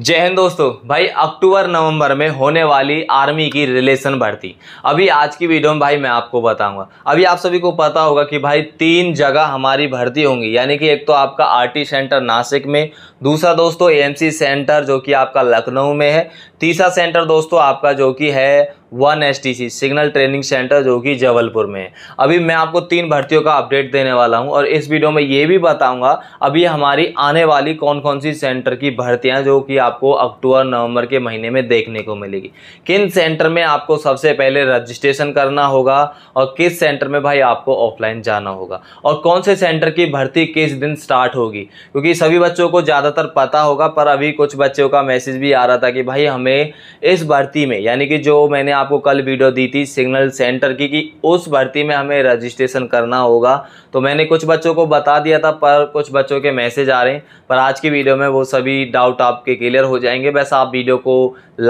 जय हिंद दोस्तों भाई अक्टूबर नवंबर में होने वाली आर्मी की रिलेशन भर्ती अभी आज की वीडियो में भाई मैं आपको बताऊंगा अभी आप सभी को पता होगा कि भाई तीन जगह हमारी भर्ती होंगी यानी कि एक तो आपका आरटी सेंटर नासिक में दूसरा दोस्तों एमसी सेंटर जो कि आपका लखनऊ में है तीसरा सेंटर दोस्तों आपका जो कि है one S T C signal training centre जो कि जबलपुर में है अभी मैं आपको तीन भर्तियों का अपडेट देने वाला हूं और इस वीडियो में ये भी बताऊंगा अभी हमारी आने वाली कौन कौन सी सेंटर की भर्तियां जो कि आपको अक्टूबर नवंबर के महीने में देखने को मिलेगी किन सेंटर में आपको सबसे पहले रजिस्ट्रेशन करना होगा और किस सेंटर में भाई आपको ऑफलाइन जाना होगा और कौन से सेंटर की भर्ती किस दिन स्टार्ट होगी क्योंकि सभी बच्चों को ज़्यादातर पता होगा पर अभी कुछ बच्चों का मैसेज भी आ रहा था कि भाई हमें इस भर्ती में यानी कि जो मैंने आपको कल वीडियो दी थी सिग्नल सेंटर की कि उस भर्ती में हमें रजिस्ट्रेशन करना होगा तो मैंने कुछ बच्चों को बता दिया था पर कुछ बच्चों के मैसेज आ रहे हैं पर आज की वीडियो में वो सभी डाउट आपके क्लियर हो जाएंगे वैसे आप वीडियो को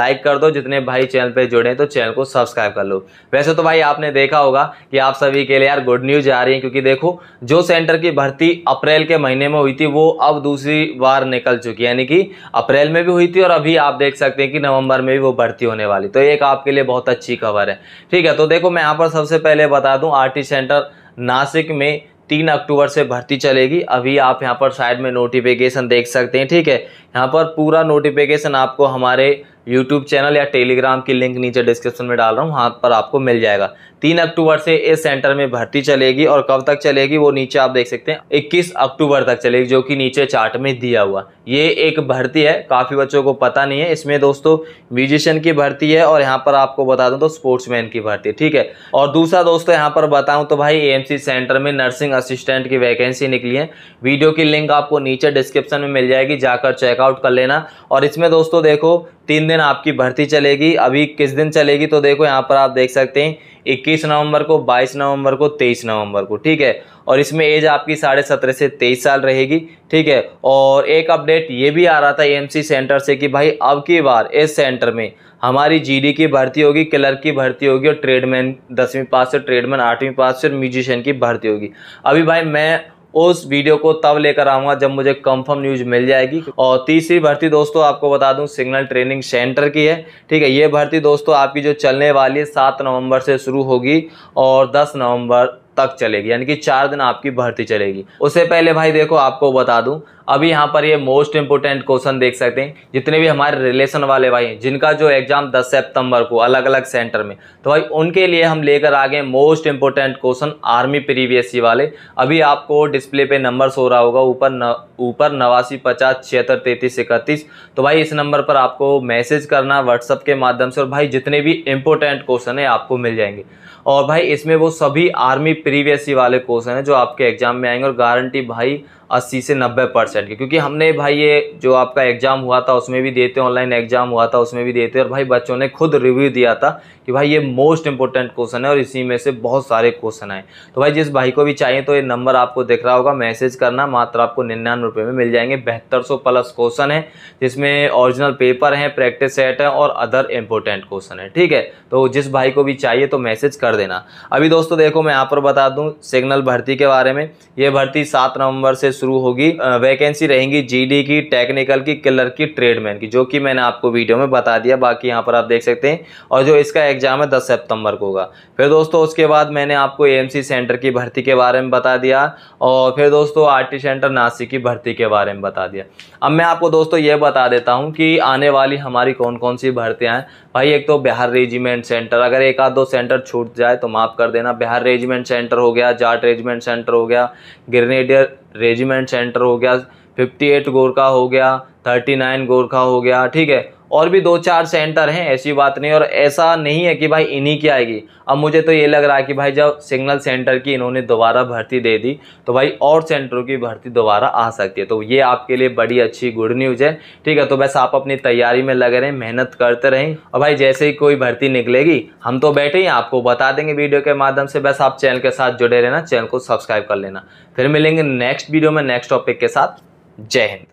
लाइक कर दो जितने भाई चैनल पर जुड़े तो चैनल को सब्सक्राइब कर लो वैसे तो भाई आपने देखा होगा कि आप सभी के लिए यार गुड न्यूज़ आ रही है क्योंकि देखो जो सेंटर की भर्ती अप्रैल के महीने में हुई थी वो अब दूसरी बार निकल चुकी है यानी कि अप्रैल में भी हुई थी और अभी आप देख सकते हैं कि नवंबर में भी वो भर्ती होने वाली तो एक आपके लिए बहुत बहुत अच्छी खबर है ठीक है तो देखो मैं यहाँ पर सबसे पहले बता दूँ आर सेंटर नासिक में तीन अक्टूबर से भर्ती चलेगी अभी आप यहाँ पर साइड में नोटिफिकेशन देख सकते हैं ठीक है यहाँ पर पूरा नोटिफिकेशन आपको हमारे यूट्यूब चैनल या टेलीग्राम की लिंक नीचे डिस्क्रिप्शन में डाल रहा हूँ वहाँ पर आपको मिल जाएगा तीन अक्टूबर से इस सेंटर में भर्ती चलेगी और कब तक चलेगी वो नीचे आप देख सकते हैं इक्कीस अक्टूबर तक चलेगी जो कि नीचे चार्ट में दिया हुआ ये एक भर्ती है काफ़ी बच्चों को पता नहीं है इसमें दोस्तों म्यूजिशियन की भर्ती है और यहाँ पर आपको बता दूँ तो स्पोर्ट्समैन की भर्ती ठीक है और दूसरा दोस्तों यहाँ पर बताऊँ तो भाई ए सेंटर में नर्सिंग असिस्टेंट की वैकेंसी निकली है वीडियो की लिंक आपको नीचे डिस्क्रिप्शन में मिल जाएगी जाकर चेकआउट कर लेना और इसमें दोस्तों देखो तीन दिन आपकी भर्ती चलेगी अभी किस दिन चलेगी तो देखो यहाँ पर आप देख सकते हैं 21 नवंबर को 22 नवंबर को 23 नवंबर को ठीक है और इसमें एज आपकी साढ़े सत्रह से तेईस साल रहेगी ठीक है और एक अपडेट ये भी आ रहा था एएमसी सेंटर से कि भाई अब की बार इस सेंटर में हमारी जीडी की भर्ती होगी क्लर्क की भर्ती होगी और ट्रेडमैन दसवीं पास से ट्रेडमैन आठवीं पास से म्यूजिशियन की भर्ती होगी अभी भाई मैं उस वीडियो को तब लेकर आऊँगा जब मुझे कंफर्म न्यूज मिल जाएगी और तीसरी भर्ती दोस्तों आपको बता दूँ सिग्नल ट्रेनिंग सेंटर की है ठीक है ये भर्ती दोस्तों आपकी जो चलने वाली है सात नवम्बर से शुरू होगी और दस नवंबर तक चलेगी यानी कि चार दिन आपकी भर्ती चलेगी उससे पहले भाई देखो आपको बता दूं अभी यहाँ पर ये मोस्ट इंपोर्टेंट क्वेश्चन देख सकते हैं जितने भी हमारे रिलेशन वाले भाई हैं जिनका जो एग्जाम 10 सितंबर को अलग अलग सेंटर में तो भाई उनके लिए हम लेकर आ गए most important question army previous ई वाले अभी आपको डिस्प्ले पे नंबर सो रहा होगा ऊपर न ऊपर नवासी पचास छिहत्तर तैंतीस इकतीस तो भाई इस नंबर पर आपको मैसेज करना व्हाट्सअप के माध्यम से और भाई जितने भी इंपोर्टेंट क्वेश्चन है आपको मिल जाएंगे और भाई इसमें वो सभी आर्मी प्रीवियस ई वाले क्वेश्चन है जो आपके एग्ज़ाम में आएंगे और गारंटी भाई अस्सी से नब्बे परसेंट के क्योंकि हमने भाई ये जो आपका एग्ज़ाम हुआ था उसमें भी देते ऑनलाइन एग्ज़ाम हुआ था उसमें भी देते और भाई बच्चों ने खुद रिव्यू दिया था कि भाई ये मोस्ट इंपॉर्टेंट क्वेश्चन है और इसी में से बहुत सारे क्वेश्चन आए तो भाई जिस भाई को भी चाहिए तो ये नंबर आपको दिख रहा होगा मैसेज करना मात्र आपको निन्यानवे में मिल जाएंगे बेहतर सौ प्लस क्वेश्चन है जिसमें ऑरिजिनल पेपर हैं प्रैक्टिस सेट है और अदर इंपॉर्टेंट क्वेश्चन है ठीक है तो जिस भाई को भी चाहिए तो मैसेज कर देना अभी दोस्तों देखो मैं यहाँ पर बता दूं सिग्नल भर्ती के बारे में ये भर्ती सात नवंबर से शुरू होगी वैकेंसी रहेंगी जीडी की टेक्निकल की क्लर्क की ट्रेडमैन की जो कि मैंने आपको वीडियो में बता दिया बाकी यहाँ पर आप देख सकते हैं और जो इसका एग्ज़ाम है दस सितंबर को होगा फिर दोस्तों उसके बाद मैंने आपको ए सेंटर की भर्ती के बारे में बता दिया और फिर दोस्तों आर सेंटर नासिक की भर्ती के बारे में बता दिया अब मैं आपको दोस्तों ये बता देता हूँ कि आने वाली हमारी कौन कौन सी भर्तियाँ हैं भाई एक तो बिहार रेजिमेंट सेंटर अगर एक आध दो सेंटर छूट जाए तो माफ़ कर देना बिहार रेजिमेंट सेंटर सेंटर हो गया जाट रेजिमेंट सेंटर हो गया ग्रेनेडियर रेजिमेंट सेंटर हो गया फिफ्टी एट गोरखा हो गया थर्टी नाइन गोरखा हो गया ठीक है और भी दो चार सेंटर हैं ऐसी बात नहीं और ऐसा नहीं है कि भाई इन्हीं की आएगी अब मुझे तो ये लग रहा है कि भाई जब सिग्नल सेंटर की इन्होंने दोबारा भर्ती दे दी तो भाई और सेंटरों की भर्ती दोबारा आ सकती है तो ये आपके लिए बड़ी अच्छी गुड न्यूज़ है ठीक है तो बस आप अपनी तैयारी में लगे रहें मेहनत करते रहें और भाई जैसे ही कोई भर्ती निकलेगी हम तो बैठे ही आपको बता देंगे वीडियो के माध्यम से बस आप चैनल के साथ जुड़े रहना चैनल को सब्सक्राइब कर लेना फिर मिलेंगे नेक्स्ट वीडियो में नेक्स्ट टॉपिक के साथ जय हिंद